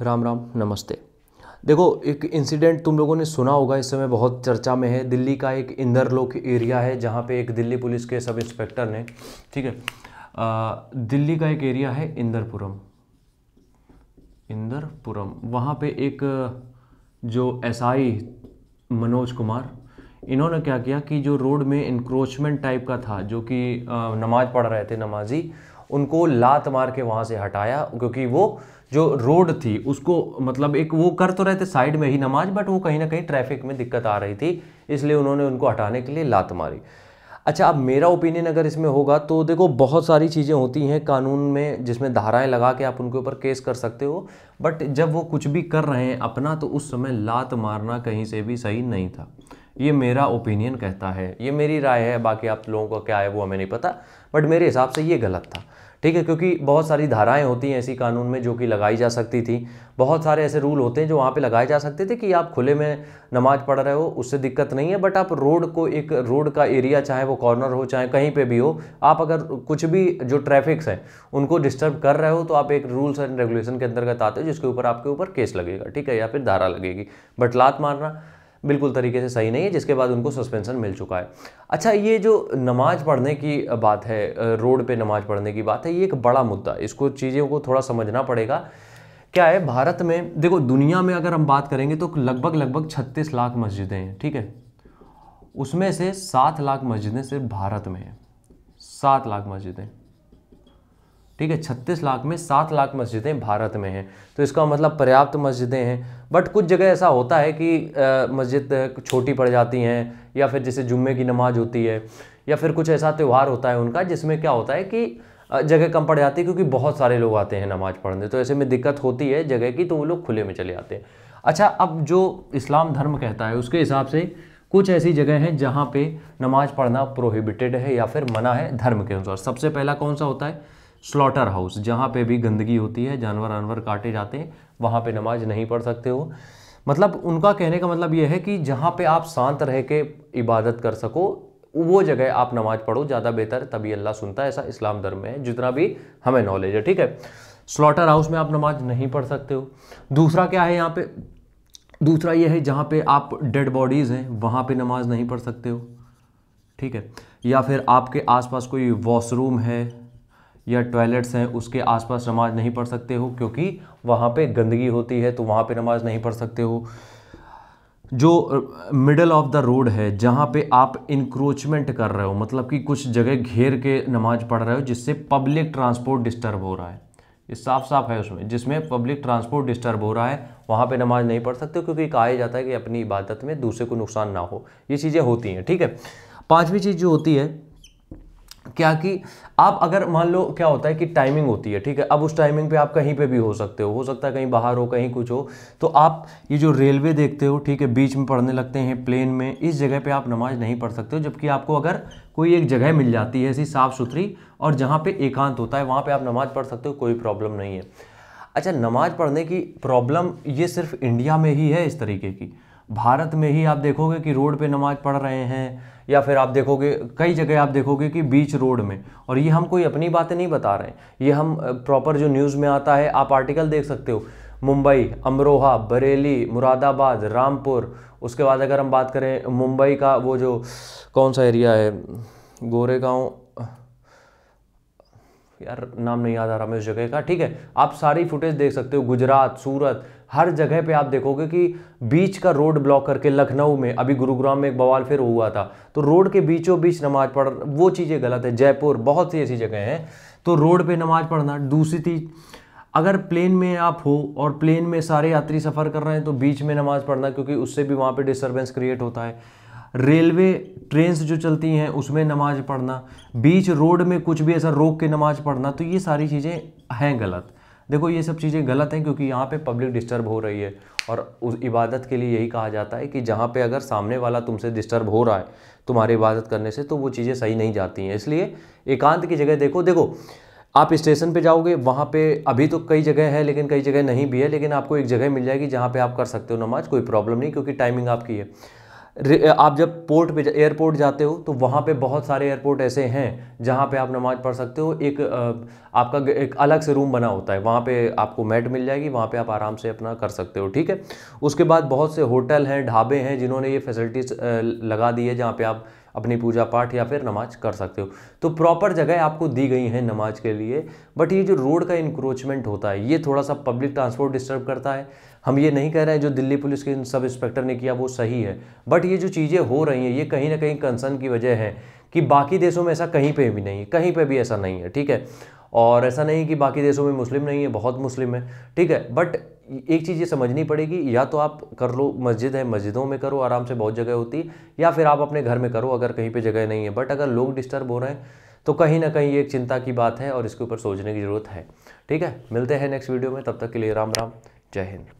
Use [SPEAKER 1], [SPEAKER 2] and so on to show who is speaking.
[SPEAKER 1] राम राम नमस्ते देखो एक इंसिडेंट तुम लोगों ने सुना होगा इस समय बहुत चर्चा में है दिल्ली का एक इंदरलोक एरिया है जहाँ पे एक दिल्ली पुलिस के सब इंस्पेक्टर ने ठीक है दिल्ली का एक एरिया है इंदरपुरम इंदरपुरम वहाँ पे एक जो एसआई मनोज कुमार इन्होंने क्या किया कि जो रोड में इंक्रोचमेंट टाइप का था जो कि नमाज़ पढ़ रहे थे नमाजी उनको लात मार के वहाँ से हटाया क्योंकि वो जो रोड थी उसको मतलब एक वो कर तो रहे थे साइड में ही नमाज बट वो कहीं ना कहीं ट्रैफिक में दिक्कत आ रही थी इसलिए उन्होंने उनको हटाने के लिए लात मारी अच्छा अब मेरा ओपिनियन अगर इसमें होगा तो देखो बहुत सारी चीज़ें होती हैं कानून में जिसमें धाराएं लगा के आप उनके ऊपर केस कर सकते हो बट जब वो कुछ भी कर रहे हैं अपना तो उस समय लात मारना कहीं से भी सही नहीं था ये मेरा ओपिनियन कहता है ये मेरी राय है बाकी आप लोगों का क्या है वो हमें नहीं पता बट मेरे हिसाब से ये गलत था ठीक है क्योंकि बहुत सारी धाराएं होती हैं ऐसी कानून में जो कि लगाई जा सकती थी बहुत सारे ऐसे रूल होते हैं जो वहाँ पे लगाए जा सकते थे कि आप खुले में नमाज पढ़ रहे हो उससे दिक्कत नहीं है बट आप रोड को एक रोड का एरिया चाहे वो कॉर्नर हो चाहे कहीं पे भी हो आप अगर कुछ भी जो ट्रैफिक्स हैं उनको डिस्टर्ब कर रहे हो तो आप एक रूल्स एंड रेगुलेशन के अंतर्गत आते हो जिसके ऊपर आपके ऊपर केस लगेगा ठीक है या फिर धारा लगेगी बट लात मारना बिल्कुल तरीके से सही नहीं है जिसके बाद उनको सस्पेंशन मिल चुका है अच्छा ये जो नमाज़ पढ़ने की बात है रोड पे नमाज़ पढ़ने की बात है ये एक बड़ा मुद्दा इसको चीज़ों को थोड़ा समझना पड़ेगा क्या है भारत में देखो दुनिया में अगर हम बात करेंगे तो लगभग लगभग छत्तीस लाख मस्जिदें हैं ठीक है उसमें से सात लाख मस्जिदें सिर्फ भारत में हैं सात लाख मस्जिदें ठीक है छत्तीस लाख में सात लाख मस्जिदें भारत में हैं तो इसका मतलब पर्याप्त मस्जिदें हैं बट कुछ जगह ऐसा होता है कि मस्जिद छोटी पड़ जाती हैं या फिर जैसे जुम्मे की नमाज होती है या फिर कुछ ऐसा त्यौहार होता है उनका जिसमें क्या होता है कि जगह कम पड़ जाती है क्योंकि बहुत सारे लोग आते हैं नमाज पढ़ने तो ऐसे में दिक्कत होती है जगह की तो वो लोग खुले में चले आते हैं अच्छा अब जो इस्लाम धर्म कहता है उसके हिसाब से कुछ ऐसी जगह हैं जहाँ पे नमाज पढ़ना प्रोहिबिटेड है या फिर मना है धर्म के अनुसार सबसे पहला कौन सा होता है स्लॉटर हाउस जहाँ पे भी गंदगी होती है जानवर वानवर काटे जाते हैं वहाँ पे नमाज नहीं पढ़ सकते हो मतलब उनका कहने का मतलब ये है कि जहाँ पे आप शांत रह के इबादत कर सको वो जगह आप नमाज पढ़ो ज़्यादा बेहतर तभी अल्लाह सुनता है ऐसा इस्लाम धर्म में है जितना भी हमें नॉलेज है ठीक है स्लॉटर हाउस में आप नमाज नहीं पढ़ सकते हो दूसरा क्या है यहाँ पे दूसरा ये है जहाँ पे आप डेड बॉडीज़ हैं वहाँ पे नमाज नहीं पढ़ सकते हो ठीक है या फिर आपके आसपास कोई वॉशरूम है या टॉयलेट्स हैं उसके आसपास नमाज नहीं पढ़ सकते हो क्योंकि वहाँ पे गंदगी होती है तो वहाँ पे नमाज नहीं पढ़ सकते हो जो मिडल ऑफ द रोड है जहाँ पे आप इंक्रोचमेंट कर रहे हो मतलब कि कुछ जगह घेर के नमाज पढ़ रहे हो जिससे पब्लिक ट्रांसपोर्ट डिस्टर्ब हो रहा है ये साफ साफ है उसमें जिसमें पब्लिक ट्रांसपोर्ट डिस्टर्ब हो रहा है वहाँ पे नमाज नहीं पढ़ सकते क्योंकि कहा जाता है कि अपनी इबादत में दूसरे को नुकसान ना हो ये चीज़ें होती हैं ठीक है पाँचवीं चीज़ जो होती है क्या कि आप अगर मान लो क्या होता है कि टाइमिंग होती है ठीक है अब उस टाइमिंग पे आप कहीं पे भी हो सकते हो हो सकता है कहीं बाहर हो कहीं कुछ हो तो आप ये जो रेलवे देखते हो ठीक है बीच में पढ़ने लगते हैं प्लेन में इस जगह पे आप नमाज नहीं पढ़ सकते हो जबकि आपको अगर कोई एक जगह मिल जाती है ऐसी साफ़ सुथरी और जहाँ पर एकांत होता है वहाँ पर आप नमाज़ पढ़ सकते हो कोई प्रॉब्लम नहीं है अच्छा नमाज़ पढ़ने की प्रॉब्लम ये सिर्फ इंडिया में ही है इस तरीके की भारत में ही आप देखोगे कि रोड पे नमाज़ पढ़ रहे हैं या फिर आप देखोगे कई जगह आप देखोगे कि बीच रोड में और ये हम कोई अपनी बातें नहीं बता रहे हैं ये हम प्रॉपर जो न्यूज़ में आता है आप आर्टिकल देख सकते हो मुंबई अमरोहा बरेली मुरादाबाद रामपुर उसके बाद अगर हम बात करें मुंबई का वो जो कौन सा एरिया है गोरेगांव यार नाम नहीं याद आ रहा मैं उस जगह का ठीक है आप सारी फुटेज देख सकते हो गुजरात सूरत हर जगह पे आप देखोगे कि बीच का रोड ब्लॉक करके लखनऊ में अभी गुरुग्राम में एक बवाल फिर हुआ था तो रोड के बीचों बीच नमाज पढ़ वो चीज़ें गलत है जयपुर बहुत सी ऐसी जगह हैं तो रोड पे नमाज पढ़ना दूसरी चीज़ अगर प्लेन में आप हो और प्लेन में सारे यात्री सफ़र कर रहे हैं तो बीच में नमाज़ पढ़ना क्योंकि उससे भी वहाँ पर डिस्टर्बेंस क्रिएट होता है रेलवे ट्रेन जो चलती हैं उसमें नमाज़ पढ़ना बीच रोड में कुछ भी ऐसा रोक के नमाज़ पढ़ना तो ये सारी चीज़ें हैं गलत देखो ये सब चीज़ें गलत हैं क्योंकि यहाँ पे पब्लिक डिस्टर्ब हो रही है और उस इबादत के लिए यही कहा जाता है कि जहाँ पे अगर सामने वाला तुमसे डिस्टर्ब हो रहा है तुम्हारी इबादत करने से तो वो चीज़ें सही नहीं जाती हैं इसलिए एकांत की जगह देखो देखो आप स्टेशन पे जाओगे वहाँ पे अभी तो कई जगह है लेकिन कई जगह नहीं भी है लेकिन आपको एक जगह मिल जाएगी जहाँ पे आप कर सकते हो नमाज कोई प्रॉब्लम नहीं क्योंकि टाइमिंग आपकी है आप जब पोर्ट पे एयरपोर्ट जाते हो तो वहाँ पे बहुत सारे एयरपोर्ट ऐसे हैं जहाँ पे आप नमाज़ पढ़ सकते हो एक आपका एक अलग से रूम बना होता है वहाँ पे आपको मैट मिल जाएगी वहाँ पे आप आराम से अपना कर सकते हो ठीक है उसके बाद बहुत से होटल हैं ढाबे हैं जिन्होंने ये फैसिलिटीज़ लगा दी है जहाँ पर आप अपनी पूजा पाठ या फिर नमाज कर सकते हो तो प्रॉपर जगह आपको दी गई है नमाज के लिए बट ये जो रोड का इंक्रोचमेंट होता है ये थोड़ा सा पब्लिक ट्रांसपोर्ट डिस्टर्ब करता है हम ये नहीं कह रहे हैं जो दिल्ली पुलिस के सब इंस्पेक्टर ने किया वो सही है बट ये जो चीज़ें हो रही हैं ये कहीं ना कहीं कंसर्न की वजह है कि बाकी देशों में ऐसा कहीं पर भी नहीं है कहीं पर भी ऐसा नहीं है ठीक है और ऐसा नहीं कि बाकी देशों में मुस्लिम नहीं है बहुत मुस्लिम है ठीक है बट एक चीज़ ये समझनी पड़ेगी या तो आप कर लो मस्जिद है मस्जिदों में करो आराम से बहुत जगह होती या फिर आप अपने घर में करो अगर कहीं पर जगह नहीं है बट अगर लोग डिस्टर्ब हो रहे हैं तो कहीं ना कहीं ये एक चिंता की बात है और इसके ऊपर सोचने की ज़रूरत है ठीक है मिलते हैं नेक्स्ट वीडियो में तब तक के लिए राम राम जय हिंद